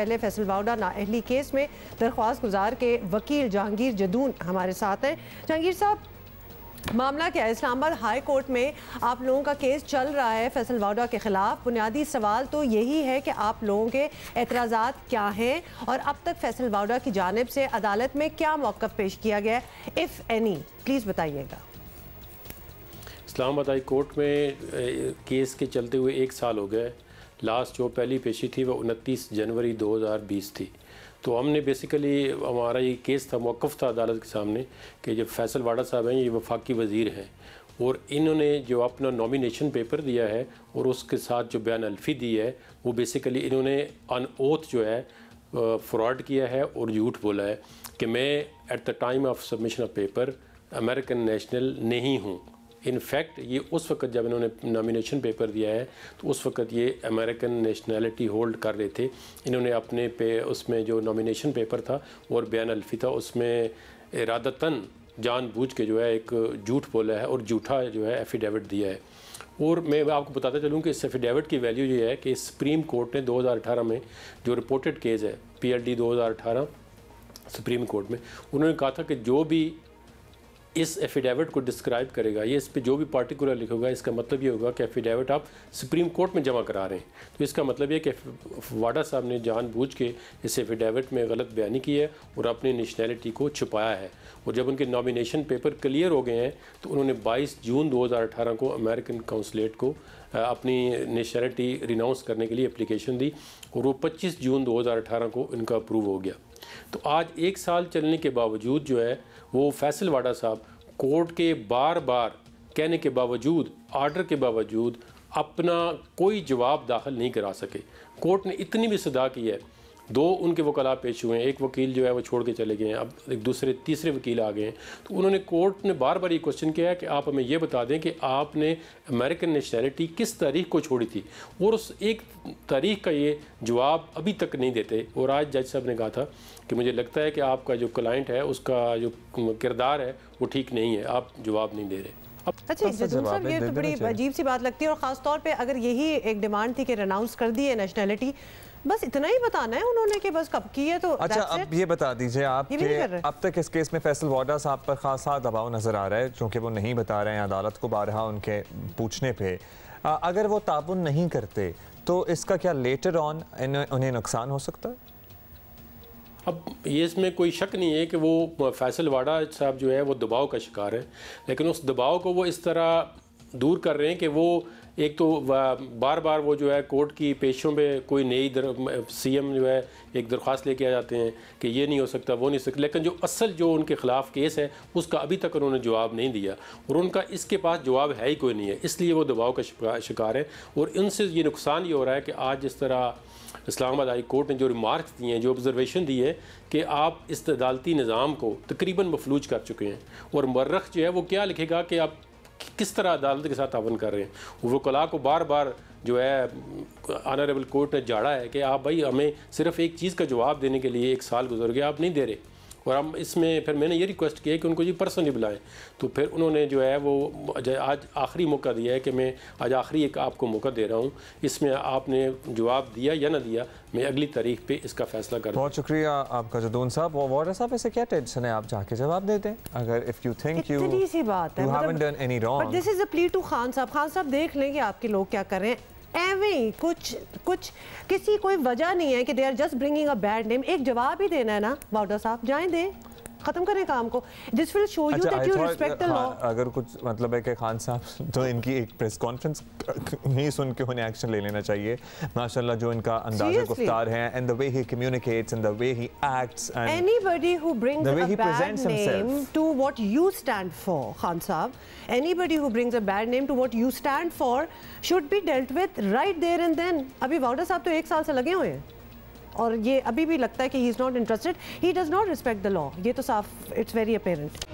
पहले फैसल वावडा नाअहली केस में दरख्वास्त गुजार के वकील जहांगीर जदून हमारे साथ हैं जहांगीर साहब मामला क्या है इस्लामाबाद हाई कोर्ट में आप लोगों का केस चल रहा है फैसल वाडा के ख़िलाफ़ बुनियादी सवाल तो यही है कि आप लोगों के एतराज़ क्या हैं और अब तक फैसल वाडा की जानब से अदालत में क्या मौक़ पेश किया गया है इफ़ एनी प्लीज़ बताइएगा इस्लामाबाद हाई कोर्ट में केस के चलते हुए एक साल हो गया है लास्ट जो पहली पेशी थी वो उनतीस जनवरी 2020 थी तो हमने बेसिकली हमारा ये केस था मौक़ था अदालत के सामने कि जब फैसल वाडा साहब हैं ये वफाकी वज़ीर हैं और इन्होंने जो अपना नॉमिनेशन पेपर दिया है और उसके साथ जो बयान अल्फी दी है वो बेसिकली इन्होंने अन ओथ जो है फ्रॉड किया है और झूठ बोला है कि मैं at the time of submission of paper American national नहीं हूँ इनफैक्ट ये उस वक्त जब इन्होंने नामिनेशन पेपर दिया है तो उस वक्त ये अमेरिकन नेशनैलिटी होल्ड कर रहे थे इन्होंने अपने पे उसमें जो नामिनेशन पेपर था और बयान अल्फी था उसमें इरादतन जानबूझ के जो है एक झूठ बोला है और झूठा जो है एफिडेविट दिया है और मैं आपको बताता चलूँ कि इस एफिडेविट की वैल्यू ये है कि सुप्रीम कोर्ट ने 2018 में जो रिपोर्टेड केस है पीएलडी 2018 सुप्रीम कोर्ट में उन्होंने कहा था कि जो भी इस एफिडेविट को डिस्क्राइब करेगा ये इस पर जो भी पार्टिकुलर लिखेगा इसका मतलब ये होगा कि एफिडेविट आप सुप्रीम कोर्ट में जमा करा रहे हैं तो इसका मतलब ये कि वाडा साहब ने जानबूझ के इस एफिडेविट में गलत बयानी की है और अपनी नेशनैलिटी को छुपाया है और जब उनके नॉमिनेशन पेपर क्लियर हो गए हैं तो उन्होंने 22 जून 2018 को अमेरिकन काउंसलेट को अपनी नेशनैलिटी रिनाउंस करने के लिए एप्लीकेशन दी और वो पच्चीस जून दो को इनका अप्रूव हो गया तो आज एक साल चलने के बावजूद जो है वो फैसल वाडा साहब कोर्ट के बार बार कहने के बावजूद आर्डर के बावजूद अपना कोई जवाब दाखिल नहीं करा सके कोर्ट ने इतनी भी सदा की है दो उनके वकला पेश हुए हैं एक वकील जो है वो छोड़ के चले गए हैं अब एक दूसरे तीसरे वकील आ गए हैं तो उन्होंने कोर्ट ने बार बार ये क्वेश्चन किया है कि आप हमें ये बता दें कि आपने अमेरिकन नेशनैलिटी किस तारीख को छोड़ी थी और उस एक तारीख का ये जवाब अभी तक नहीं देते और आज जज साहब ने कहा था कि मुझे लगता है कि आपका जो क्लाइंट है उसका जो किरदार है वो ठीक नहीं है आप जवाब नहीं दे रहे अच्छा, अच्छा ये तो बड़ी अजीब सी बात लगती है और खासतौर पर अगर यही एक डिमांड थी कि रनाउंस कर दी है नेशनैलिटी बस इतना ही बताना है उन्होंने कि बस कब की है तो अच्छा अब ये बता दीजिए आप अब तक इस केस में फैसल वाडा साहब पर खासा दबाव नजर आ रहा है क्योंकि वो नहीं बता रहे हैं अदालत को बारहा उनके पूछने पे आ, अगर वो ताबन नहीं करते तो इसका क्या लेटर ऑन उन्हें नुकसान हो सकता है अब ये इसमें कोई शक नहीं है कि वो फैसल वाडा साहब जो है वो दबाव का शिकार है लेकिन उस दबाव को वो इस तरह दूर कर रहे हैं कि वो एक तो बार बार वो जो है कोर्ट की पेशों में कोई नई सीएम जो है एक दरख्वास्त लेके आ जाते हैं कि ये नहीं हो सकता वो नहीं सकता लेकिन जो असल जो उनके ख़िलाफ़ केस है उसका अभी तक उन्होंने जवाब नहीं दिया और उनका इसके पास जवाब है ही कोई नहीं है इसलिए वो दबाव का शिकार है और इनसे ये नुकसान ये हो रहा है कि आज जिस तरह इस्लामाबाद हाई कोर्ट ने जो रिमार्क दिए हैं जो ऑब्जर्वेशन दी है कि आप इस अदालती निज़ाम को तकरीबन मफलूज कर चुके हैं और मर्रख जो है वो क्या लिखेगा कि आप किस तरह अदालत के साथ तावन कर रहे हैं वकला को बार बार जो है आनरेबल कोर्ट ने जाड़ा है कि आप भाई हमें सिर्फ एक चीज़ का जवाब देने के लिए एक साल गुजर गया आप नहीं दे रहे और हम इसमें फिर मैंने ये रिक्वेस्ट किया कि उनको जी पर्सनली बुलाएं तो फिर उन्होंने जो है वो आज आखिरी मौका दिया है कि मैं आज आखिरी एक आपको मौका दे रहा हूँ इसमें आपने जवाब दिया या ना दिया मैं अगली तारीख पे इसका फैसला कर बहुत शुक्रिया आपका जदून साहब वार्डर साहब ऐसे क्या टेंशन है आप जाके जवाब देते हैं अगर if you think you see बात है this is a plea to Khan sahab Khan साहब देख लें कि आपके लोग क्या करें एवे कुछ कुछ किसी कोई वजह नहीं है कि they are just bringing a bad name एक जवाब ही देना है ना बाउडर साहब जाए दें खत्म करें काम को this will show you that you respect the law अगर कुछ मतलब है कि खान साहब तो इनकी एक प्रेस कॉन्फ्रेंस नहीं सुन के उन्हें एक्शन ले लेना चाहिए माशाल्लाह जो इनका अंदाजा गुफ्तार है and the way he communicates and the way he acts and anybody who brings a bad name to what you stand for Khan sahab anybody who brings a bad name to what you stand for should be dealt with right there and then अभी वाउडर साहब तो एक साल से लगे हुए हैं और ये अभी भी लगता है कि he is not interested he does not respect the law ये तो साफ इट्स वेरी अपेरेंट